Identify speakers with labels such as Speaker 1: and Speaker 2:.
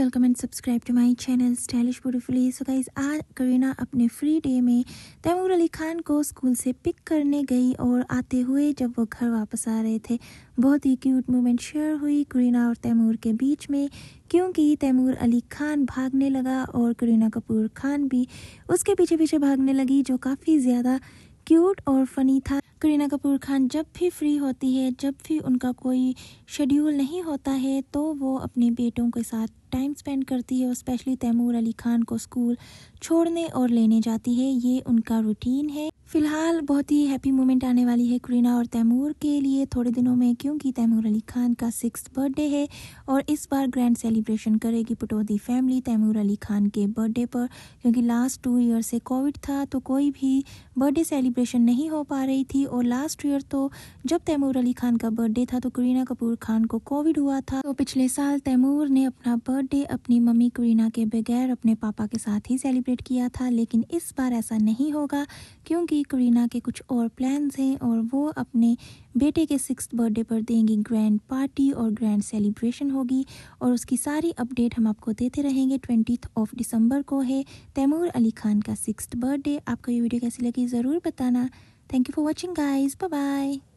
Speaker 1: welcome and subscribe to my channel stylish beautifully so guys आज करीना अपने free day में तैमूर अली खान को स्कूल से पिक करने गई और आते हुए जब वो घर वापस आ रहे थे बहुत ही क्यूट मोमेंट शेयर हुई करीना और तैमूर के बीच में क्योंकि तैमूर अली खान भागने लगा और करीना कपूर खान भी उसके पीछे पीछे भागने लगी जो काफ़ी ज़्यादा क्यूट और फ़नी था करीना कपूर खान जब भी फ्री होती है जब भी उनका कोई शेड्यूल नहीं होता है तो वो अपने बेटों के साथ टाइम स्पेंड करती है और स्पेशली तैमूर अली खान को स्कूल छोड़ने और लेने जाती है ये उनका रूटीन है फिलहाल बहुत ही हैप्पी मोमेंट आने वाली है करीना और तैमूर के लिए थोड़े दिनों में क्योंकि तैमूर अली खान का सिक्स बर्थडे है और इस बार ग्रैंड सेलिब्रेशन करेगी पटौदी फैमिली तैमूर अली खान के बर्थडे पर क्योंकि लास्ट टू ईयर से कोविड था तो कोई भी बर्थडे सेलिब्रेशन नहीं हो पा रही थी और लास्ट ईयर तो जब तैमूर अली खान का बर्थडे था तो करीना कपूर खान को कोविड हुआ था तो पिछले साल तैमूर ने अपना बर्थडे अपनी मम्मी करीना के बगैर अपने पापा के साथ ही सेलिब्रेट किया था लेकिन इस बार ऐसा नहीं होगा क्योंकि भी करीना के कुछ और प्लान्स हैं और वो अपने बेटे के सिक्स बर्थडे पर देंगी ग्रैंड पार्टी और ग्रैंड सेलिब्रेशन होगी और उसकी सारी अपडेट हम आपको देते रहेंगे ट्वेंटी ऑफ दिसंबर को है तैमूर अली खान का सिक्स बर्थडे आपको ये वीडियो कैसी लगी ज़रूर बताना thank you for watching guys bye